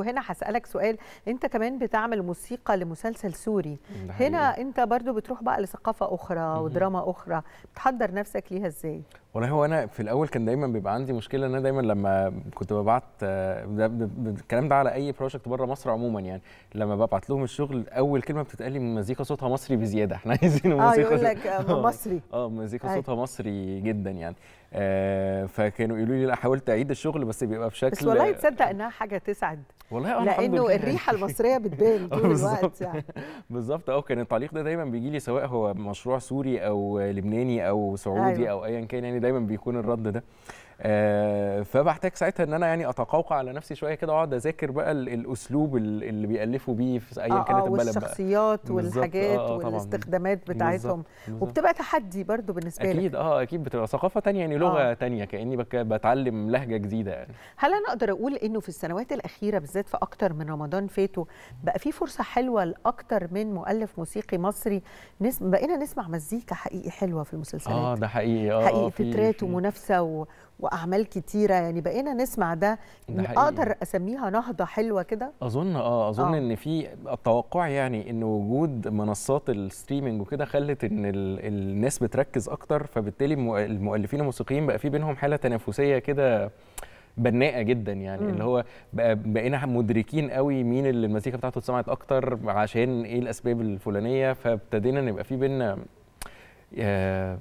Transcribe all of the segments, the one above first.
وهنا هسألك سؤال انت كمان بتعمل موسيقى لمسلسل سوري هنا انت برضو بتروح بقى لثقافة اخرى ودراما اخرى بتحضر نفسك ليها ازاي والله هو انا في الاول كان دايما بيبقى عندي مشكله ان انا دايما لما كنت ببعت الكلام ده على اي بروجكت بره مصر عموما يعني لما ببعت لهم الشغل اول كلمه بتتقال لي مزيكا صوتها مصري بزياده احنا عايزين آه، مزيكا اه يقول آه، لك مصري اه مزيكا أيوه. صوتها مصري جدا يعني آه فكانوا يقولوا لي لا حاولت اعيد الشغل بس بيبقى بشكل بس والله تصدق انها حاجه تسعد والله اه لانه الريحه المصريه بتبان طول الوقت يعني بالظبط اه كان التعليق ده دايما بيجي لي سواء هو مشروع سوري او لبناني او سعودي أيوة. او ايا كان يعني دايما بيكون الرد ده آه، فبحتاج ساعتها ان انا يعني اتقوقع على نفسي شويه كده واقعد اذاكر بقى الاسلوب اللي بيالفوا بيه في ايا آه، كانت آه، البلد بقى والشخصيات والحاجات آه والاستخدامات بتاعتهم بالزبط. وبتبقى تحدي برضو بالنسبه أكيد لك اكيد اه اكيد بتبقى ثقافه تانية يعني لغه آه. تانية كاني بتعلم لهجه جديده يعني هل انا اقدر اقول انه في السنوات الاخيره بالذات في اكتر من رمضان فاتوا بقى في فرصه حلوه لاكتر من مؤلف موسيقي مصري نسم بقينا نسمع مزيكا حقيقي حلوه في المسلسلات اه ده حقيقي اه حقيقي فترات ومنافسه و... واعمال كتيره يعني بقينا نسمع ده, ده اقدر اسميها نهضه حلوه كده اظن اه اظن آه. ان في التوقع يعني ان وجود منصات الستريمنج وكده خلت ان ال... الناس بتركز اكتر فبالتالي المؤلفين الموسيقيين بقى في بينهم حاله تنافسيه كده بناءه جدا يعني مم. اللي هو بقينا مدركين قوي مين اللي المزيكا بتاعته اتسمعت اكتر عشان ايه الاسباب الفلانيه فابتدينا نبقى في بينا آه،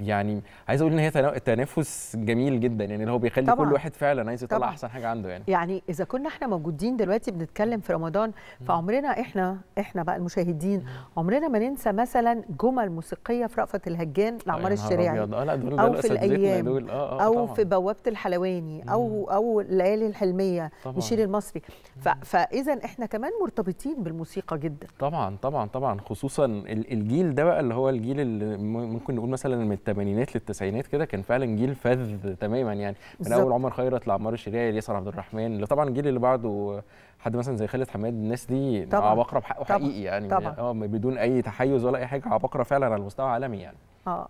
يعني عايز اقول ان هي تنافس جميل جدا يعني اللي هو بيخلي طبعًا. كل واحد فعلا عايز يطلع احسن حاجه عنده يعني يعني اذا كنا احنا موجودين دلوقتي بنتكلم في رمضان فعمرنا احنا احنا بقى المشاهدين عمرنا ما ننسى مثلا جمل موسيقيه في رأفت الهجان لعمار الشريعي آه، او في الايام دول. آه آه او طبعًا. في بوابه الحلواني او او الليالي الحلميه نشيل نشير المصري فاذا احنا كمان مرتبطين بالموسيقى جدا طبعا طبعا طبعا خصوصا الجيل ده بقى اللي هو الجيل اللي ممكن نقول مثلا الثمانينات للتسعينات كده كان فعلا جيل فذ تماما يعني من اول عمر خيرت لعمار الشريعي ليسر عبد الرحمن طبعا الجيل اللي بعده حد مثلا زي خالد حماد الناس دي عبقره عباقره بحقه حقيقي يعني اه بدون اي تحيز ولا اي حاجه عباقره فعلا على مستوى عالمي يعني اه